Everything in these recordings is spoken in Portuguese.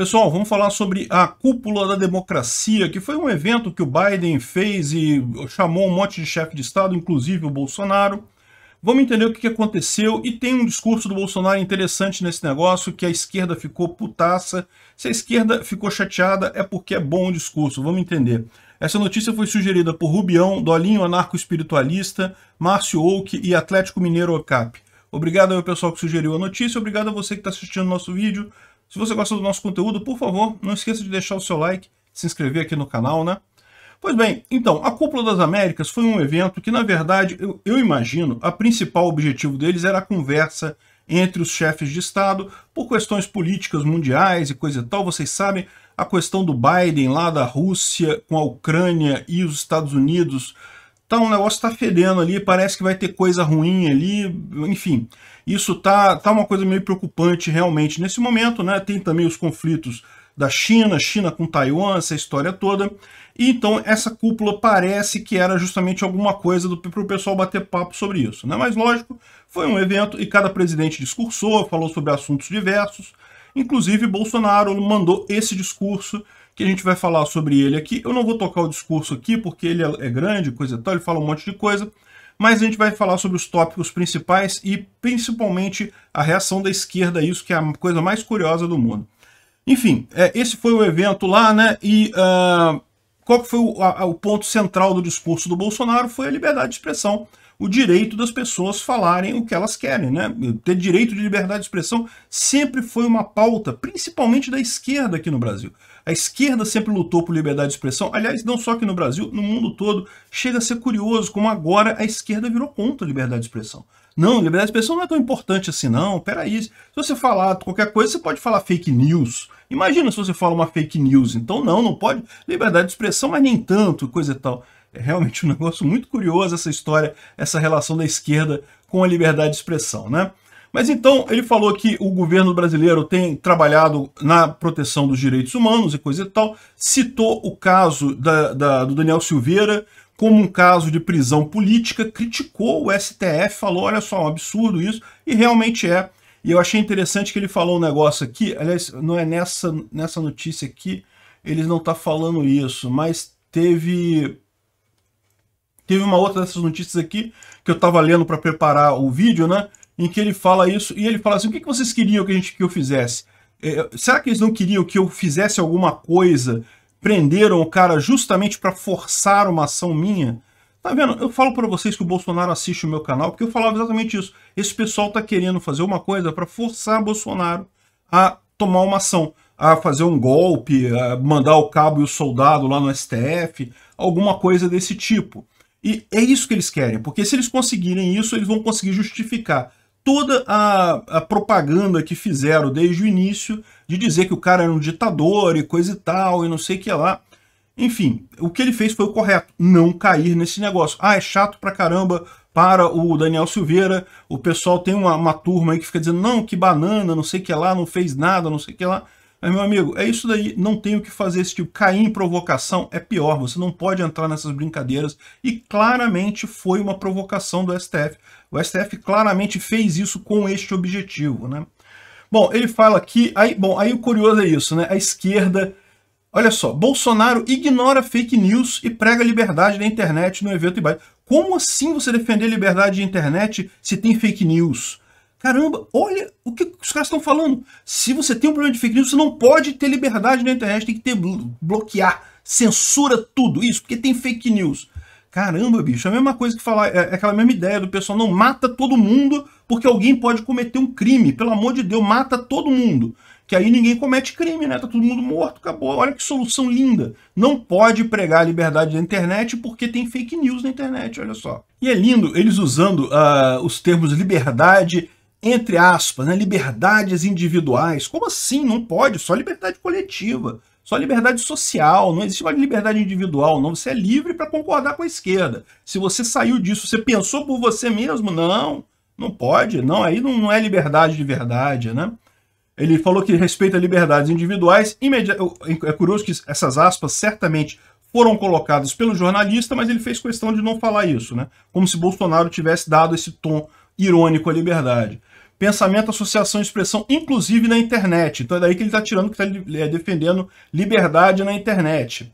Pessoal, vamos falar sobre a Cúpula da Democracia, que foi um evento que o Biden fez e chamou um monte de chefe de Estado, inclusive o Bolsonaro. Vamos entender o que aconteceu e tem um discurso do Bolsonaro interessante nesse negócio, que a esquerda ficou putaça. Se a esquerda ficou chateada é porque é bom o discurso, vamos entender. Essa notícia foi sugerida por Rubião, Dolinho Anarco-Espiritualista, Márcio Oak e Atlético Mineiro OCAP. Obrigado ao pessoal que sugeriu a notícia, obrigado a você que está assistindo o nosso vídeo. Se você gosta do nosso conteúdo, por favor, não esqueça de deixar o seu like, se inscrever aqui no canal, né? Pois bem, então, a Cúpula das Américas foi um evento que, na verdade, eu, eu imagino, a principal objetivo deles era a conversa entre os chefes de Estado por questões políticas mundiais e coisa e tal. Vocês sabem a questão do Biden lá da Rússia com a Ucrânia e os Estados Unidos tá um negócio tá fedendo ali, parece que vai ter coisa ruim ali, enfim. Isso tá, tá uma coisa meio preocupante realmente nesse momento, né? Tem também os conflitos da China, China com Taiwan, essa história toda. E então essa cúpula parece que era justamente alguma coisa para o pessoal bater papo sobre isso. Né? Mas lógico, foi um evento e cada presidente discursou, falou sobre assuntos diversos. Inclusive, Bolsonaro mandou esse discurso que a gente vai falar sobre ele aqui. Eu não vou tocar o discurso aqui porque ele é, é grande, coisa e tal, ele fala um monte de coisa, mas a gente vai falar sobre os tópicos principais e principalmente a reação da esquerda a isso, que é a coisa mais curiosa do mundo. Enfim, é, esse foi o evento lá, né? E uh, qual foi o, a, o ponto central do discurso do Bolsonaro? Foi a liberdade de expressão, o direito das pessoas falarem o que elas querem. Né? Ter direito de liberdade de expressão sempre foi uma pauta, principalmente da esquerda aqui no Brasil. A esquerda sempre lutou por liberdade de expressão, aliás, não só aqui no Brasil, no mundo todo. Chega a ser curioso como agora a esquerda virou contra a liberdade de expressão. Não, liberdade de expressão não é tão importante assim, não. Peraí. Se você falar qualquer coisa, você pode falar fake news. Imagina se você fala uma fake news. Então, não, não pode. Liberdade de expressão, mas nem tanto, coisa e tal. É realmente um negócio muito curioso essa história, essa relação da esquerda com a liberdade de expressão, né? Mas então, ele falou que o governo brasileiro tem trabalhado na proteção dos direitos humanos e coisa e tal, citou o caso da, da, do Daniel Silveira, como um caso de prisão política, criticou o STF, falou, olha só, um absurdo isso, e realmente é. E eu achei interessante que ele falou um negócio aqui, aliás, não é nessa, nessa notícia aqui, eles não tá falando isso, mas teve teve uma outra dessas notícias aqui que eu estava lendo para preparar o vídeo, né? Em que ele fala isso e ele fala assim: o que, que vocês queriam que, a gente, que eu fizesse? É, será que eles não queriam que eu fizesse alguma coisa prenderam o cara justamente para forçar uma ação minha. Tá vendo? Eu falo para vocês que o Bolsonaro assiste o meu canal, porque eu falava exatamente isso. Esse pessoal tá querendo fazer uma coisa para forçar Bolsonaro a tomar uma ação, a fazer um golpe, a mandar o cabo e o soldado lá no STF, alguma coisa desse tipo. E é isso que eles querem, porque se eles conseguirem isso, eles vão conseguir justificar toda a, a, propaganda que fizeram desde o início de dizer que o cara era um ditador e coisa e tal, e não sei o que lá. Enfim, o que ele fez foi o correto, não cair nesse negócio. Ah, é chato pra caramba para o Daniel Silveira, o pessoal tem uma, uma turma aí que fica dizendo, não, que banana, não sei o que lá, não fez nada, não sei o que lá. É meu amigo, é isso daí, não tem o que fazer esse tipo. Cair em provocação é pior, você não pode entrar nessas brincadeiras. E claramente foi uma provocação do STF. O STF claramente fez isso com este objetivo, né? Bom, ele fala aqui, aí, bom, aí o curioso é isso, né? A esquerda, olha só, Bolsonaro ignora fake news e prega liberdade da internet no evento e bate. Como assim você defender liberdade de internet se tem fake news? Caramba, olha o que os caras estão falando. Se você tem um problema de fake news, você não pode ter liberdade na internet, tem que ter bloquear, censura tudo isso, porque tem fake news. Caramba, bicho, é a mesma coisa que falar, é, é aquela mesma ideia do pessoal não mata todo mundo porque alguém pode cometer um crime. Pelo amor de Deus, mata todo mundo. Que aí ninguém comete crime, né? Tá todo mundo morto, acabou. Olha que solução linda. Não pode pregar a liberdade da internet porque tem fake news na internet, olha só. E é lindo eles usando uh, os termos liberdade entre aspas, né, liberdades individuais. Como assim? Não pode, só liberdade coletiva, só liberdade social, não existe mais liberdade individual, não. Você é livre para concordar com a esquerda. Se você saiu disso, você pensou por você mesmo? Não, não pode, não, aí não, não é liberdade de verdade, né? Ele falou que respeita liberdades individuais. É curioso que essas aspas certamente foram colocadas pelo jornalista, mas ele fez questão de não falar isso, né? Como se Bolsonaro tivesse dado esse tom irônico à liberdade pensamento, associação e expressão, inclusive na internet. Então é daí que ele está tirando que está é, defendendo liberdade na internet.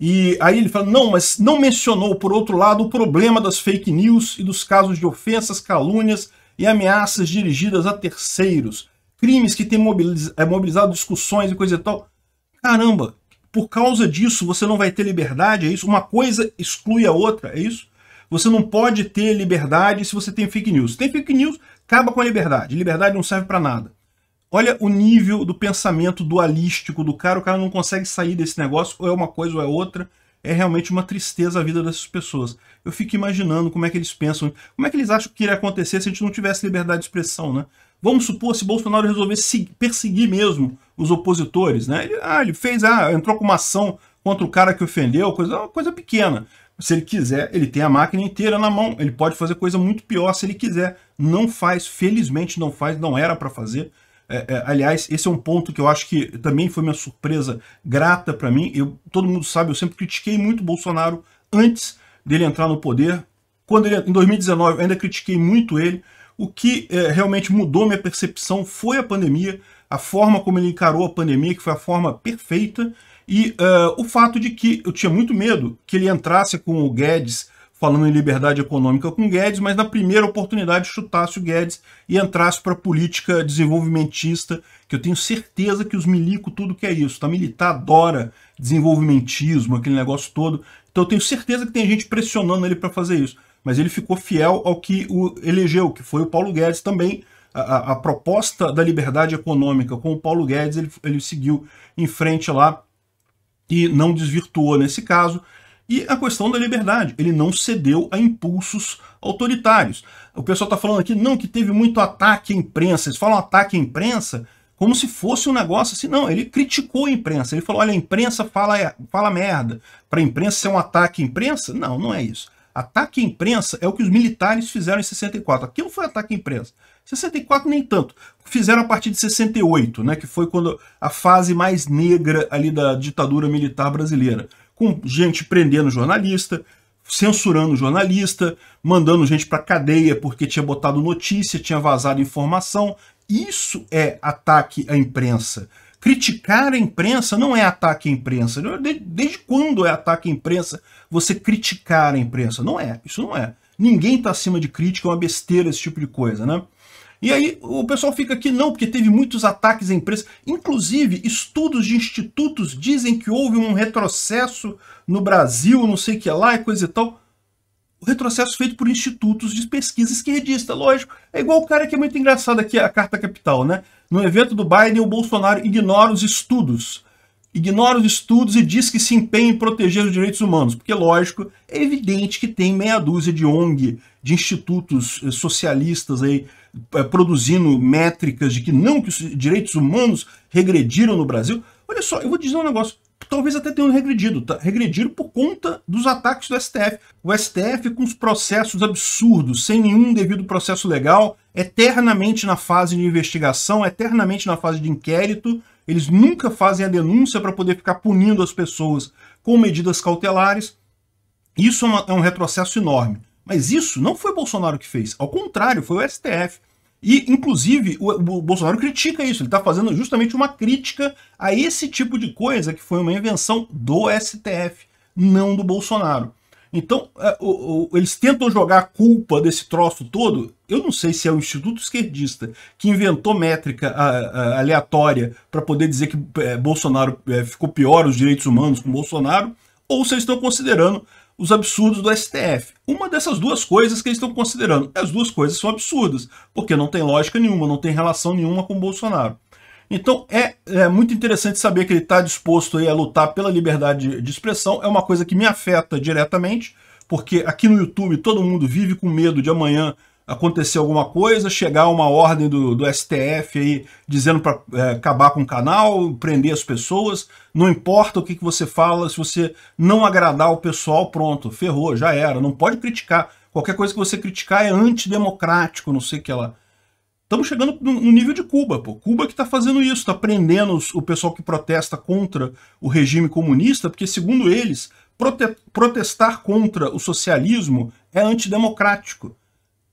E aí ele fala, não, mas não mencionou, por outro lado, o problema das fake news e dos casos de ofensas, calúnias e ameaças dirigidas a terceiros. Crimes que têm é, mobilizado discussões e coisa e tal. Caramba, por causa disso você não vai ter liberdade, é isso? Uma coisa exclui a outra, é isso? Você não pode ter liberdade se você tem fake news. Tem fake news, Acaba com a liberdade. Liberdade não serve para nada. Olha o nível do pensamento dualístico do cara. O cara não consegue sair desse negócio, ou é uma coisa ou é outra. É realmente uma tristeza a vida dessas pessoas. Eu fico imaginando como é que eles pensam, como é que eles acham que iria acontecer se a gente não tivesse liberdade de expressão, né? Vamos supor se Bolsonaro resolvesse perseguir mesmo os opositores, né? Ele, ah, ele fez, ah, entrou com uma ação contra o cara que ofendeu, coisa, coisa pequena. Se ele quiser, ele tem a máquina inteira na mão, ele pode fazer coisa muito pior se ele quiser. Não faz, felizmente não faz, não era para fazer. É, é, aliás, esse é um ponto que eu acho que também foi uma surpresa grata para mim. Eu, todo mundo sabe, eu sempre critiquei muito Bolsonaro antes dele entrar no poder. Quando ele, em 2019, eu ainda critiquei muito ele. O que é, realmente mudou minha percepção foi a pandemia, a forma como ele encarou a pandemia, que foi a forma perfeita. E uh, o fato de que eu tinha muito medo que ele entrasse com o Guedes falando em liberdade econômica com o Guedes, mas na primeira oportunidade chutasse o Guedes e entrasse para a política desenvolvimentista, que eu tenho certeza que os milico tudo que é isso, tá? Militar adora desenvolvimentismo, aquele negócio todo. Então eu tenho certeza que tem gente pressionando ele para fazer isso. Mas ele ficou fiel ao que o elegeu, que foi o Paulo Guedes também, a, a, proposta da liberdade econômica com o Paulo Guedes, ele, ele seguiu em frente lá e não desvirtuou nesse caso. E a questão da liberdade, ele não cedeu a impulsos autoritários. O pessoal está falando aqui, não, que teve muito ataque à imprensa. Eles falam ataque à imprensa como se fosse um negócio assim. Não, ele criticou a imprensa. Ele falou, olha, a imprensa fala, é, fala merda. Para a imprensa ser um ataque à imprensa? Não, não é isso. Ataque à imprensa é o que os militares fizeram em 64. Aquilo foi ataque à imprensa. 64 nem tanto. Fizeram a partir de 68, né, que foi quando a fase mais negra ali da ditadura militar brasileira, com gente prendendo jornalista, censurando jornalista, mandando gente para cadeia porque tinha botado notícia, tinha vazado informação. Isso é ataque à imprensa. Criticar a imprensa não é ataque à imprensa. Desde quando é ataque à imprensa você criticar a imprensa? Não é, isso não é. Ninguém está acima de crítica, é uma besteira esse tipo de coisa, né? E aí o pessoal fica aqui, não, porque teve muitos ataques à empresas. Inclusive, estudos de institutos dizem que houve um retrocesso no Brasil, não sei o que lá, e coisa e tal. O retrocesso feito por institutos de pesquisa esquerdista, lógico. É igual o cara que é muito engraçado aqui, a Carta Capital, né? No evento do Biden, o Bolsonaro ignora os estudos ignora os estudos e diz que se empenha em proteger os direitos humanos, porque, lógico, é evidente que tem meia dúzia de ONG, de institutos eh, socialistas aí, é, produzindo métricas de que não, que os direitos humanos regrediram no Brasil. Olha só, eu vou dizer um negócio. Talvez até tenham regredido, tá? regrediram por conta dos ataques do STF. O STF, com os processos absurdos, sem nenhum devido processo legal, eternamente na fase de investigação, eternamente na fase de inquérito, eles nunca fazem a denúncia para poder ficar punindo as pessoas com medidas cautelares. Isso é, uma, é um retrocesso enorme. Mas isso não foi Bolsonaro que fez, ao contrário, foi o STF. E, inclusive, o, Bolsonaro critica isso, ele está fazendo justamente uma crítica a esse tipo de coisa que foi uma invenção do STF, não do Bolsonaro. Então, é, eles tentam jogar a culpa desse troço todo. Eu não sei se é o Instituto Esquerdista que inventou métrica aleatória para poder dizer que é, Bolsonaro é, ficou pior os direitos humanos com Bolsonaro, ou se eles estão considerando os absurdos do STF. Uma dessas duas coisas que eles estão considerando. As duas coisas são absurdas, porque não tem lógica nenhuma, não tem relação nenhuma com o Bolsonaro. Então é, é muito interessante saber que ele está disposto a lutar pela liberdade de, de expressão. É uma coisa que me afeta diretamente, porque aqui no YouTube todo mundo vive com medo de amanhã acontecer alguma coisa, chegar uma ordem do, do STF aí dizendo para é, acabar com o canal, prender as pessoas, não importa o que, que você fala, se você não agradar o pessoal, pronto, ferrou, já era, não pode criticar. Qualquer coisa que você criticar é antidemocrático, não sei o que ela. Estamos chegando no nível de Cuba, pô. Cuba que está fazendo isso, está prendendo o pessoal que protesta contra o regime comunista, porque, segundo eles, prote protestar contra o socialismo é antidemocrático.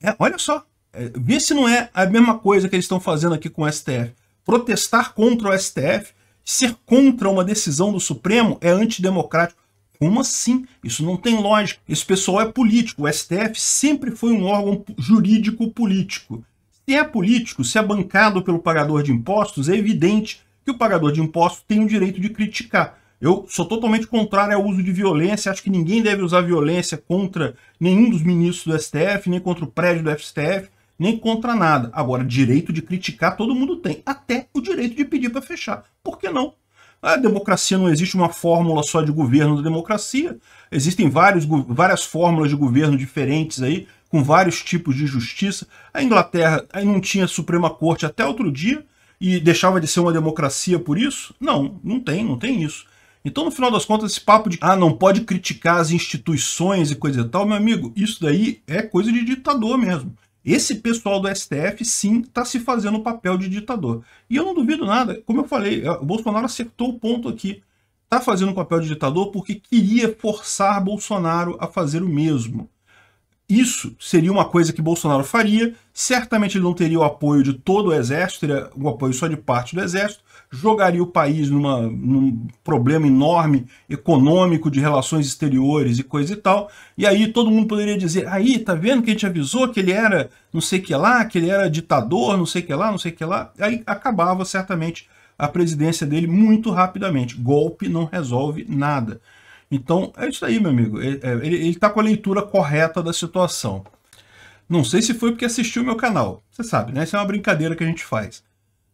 É, olha só, é, vê se não é a mesma coisa que eles estão fazendo aqui com o STF. Protestar contra o STF, ser contra uma decisão do Supremo é antidemocrático. Como assim? Isso não tem lógica. Esse pessoal é político. O STF sempre foi um órgão jurídico político. Se é político, se é bancado pelo pagador de impostos, é evidente que o pagador de impostos tem o direito de criticar. Eu sou totalmente contrário ao uso de violência, acho que ninguém deve usar violência contra nenhum dos ministros do STF, nem contra o prédio do STF, nem contra nada. Agora, direito de criticar todo mundo tem, até o direito de pedir para fechar. Por que não? A democracia não existe uma fórmula só de governo da democracia. Existem vários, várias fórmulas de governo diferentes aí, com vários tipos de justiça. A Inglaterra não tinha Suprema Corte até outro dia e deixava de ser uma democracia por isso? Não, não tem, não tem isso. Então, no final das contas, esse papo de ah, não pode criticar as instituições e coisa e tal, meu amigo, isso daí é coisa de ditador mesmo. Esse pessoal do STF, sim, está se fazendo o papel de ditador. E eu não duvido nada, como eu falei, é, o Bolsonaro acertou o ponto aqui. Está fazendo o papel de ditador porque queria forçar Bolsonaro a fazer o mesmo. Isso seria uma coisa que Bolsonaro faria, certamente ele não teria o apoio de todo o exército, teria o apoio só de parte do exército, jogaria o país numa, num problema enorme econômico de relações exteriores e coisa e tal. E aí todo mundo poderia dizer, aí, tá vendo que a gente avisou que ele era não sei que lá, que ele era ditador, não sei que lá, não sei que lá. Aí acabava certamente a presidência dele muito rapidamente. Golpe não resolve nada. Então, é isso aí, meu amigo. É, é, ele está com a leitura correta da situação. Não sei se foi porque assistiu meu canal. Você sabe, né? Isso é uma brincadeira que a gente faz